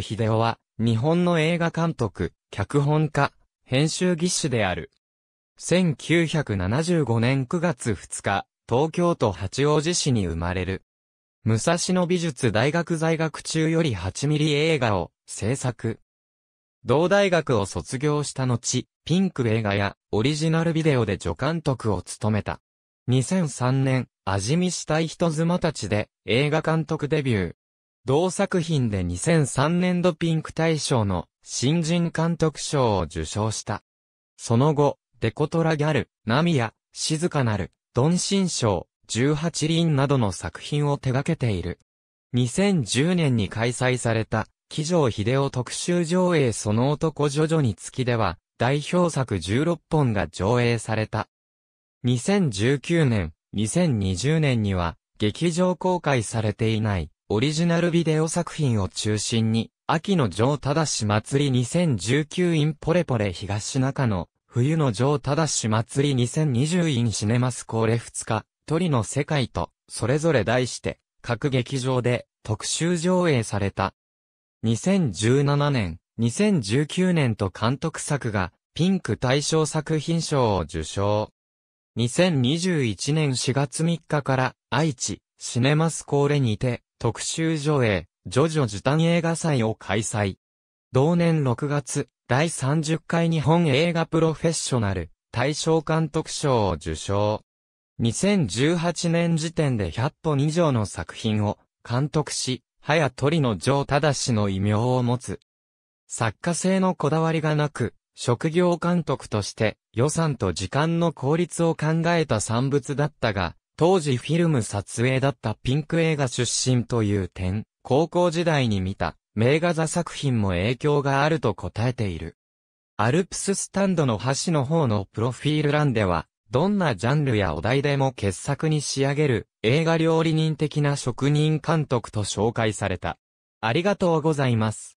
秀夫は、日本の映画監督、脚本家、編集技師である。1975年9月2日、東京都八王子市に生まれる。武蔵野美術大学在学中より8ミリ映画を制作。同大学を卒業した後、ピンク映画やオリジナルビデオで助監督を務めた。2003年、味見したい人妻たちで映画監督デビュー。同作品で2003年度ピンク大賞の新人監督賞を受賞した。その後、デコトラギャル、ナミヤ、静かなる、ドンシン賞、18輪などの作品を手掛けている。2010年に開催された、騎乗秀夫特集上映その男徐々に月では、代表作16本が上映された。2019年、2020年には、劇場公開されていない、オリジナルビデオ作品を中心に、秋の城だし祭り2019インポレポレ東中野、冬の城だし祭り2020インシネマスコーレ2日、鳥の世界と、それぞれ題して、各劇場で特集上映された。2017年、2019年と監督作が、ピンク大賞作品賞を受賞。2021年4月3日から、愛知、シネマスコーレにて、特集上映、ジョジョ時短映画祭を開催。同年6月、第30回日本映画プロフェッショナル大賞監督賞を受賞。2018年時点で100本以上の作品を監督し、はや鳥の城正の異名を持つ。作家性のこだわりがなく、職業監督として予算と時間の効率を考えた産物だったが、当時フィルム撮影だったピンク映画出身という点、高校時代に見た、名画座作品も影響があると答えている。アルプススタンドの端の方のプロフィール欄では、どんなジャンルやお題でも傑作に仕上げる、映画料理人的な職人監督と紹介された。ありがとうございます。